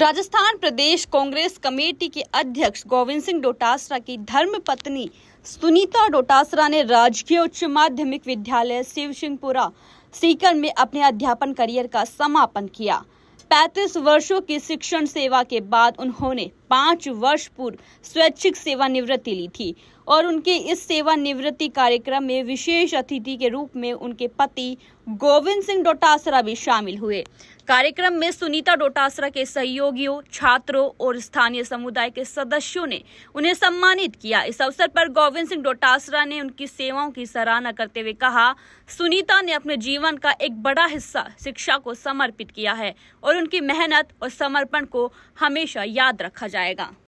राजस्थान प्रदेश Congress committee के अध्यक्ष गोविंद सिंह डोटासरा की धर्म पत्नी सुनीता डोटासरा ने राजकीय उच्च माध्यमिक विद्यालय शिव सिंहपुरा सीकर में अपने अध्यापन करियर का समापन किया 35 वर्षों की शिक्षण सेवा के बाद उन्होंने पाँच वर्ष पूर्व स्वैच्छिक सेवानिवृत्ति ली थी और उनके इस सेवानिवृत्ति कार्यक्रम में विशेष अतिथि के रूप में उनके पति गोविंद सिंह डोटासरा भी शामिल हुए कार्यक्रम में सुनीता डोटासरा के सहयोगियों छात्रों और स्थानीय समुदाय के सदस्यों ने उन्हें सम्मानित किया इस अवसर पर गोविंद सिंह डोटासरा ने उनकी सेवाओं की सराहना करते हुए कहा सुनीता ने अपने जीवन का एक बड़ा हिस्सा शिक्षा को समर्पित किया है और उनकी मेहनत और समर्पण को हमेशा याद रखा जाए जाएगा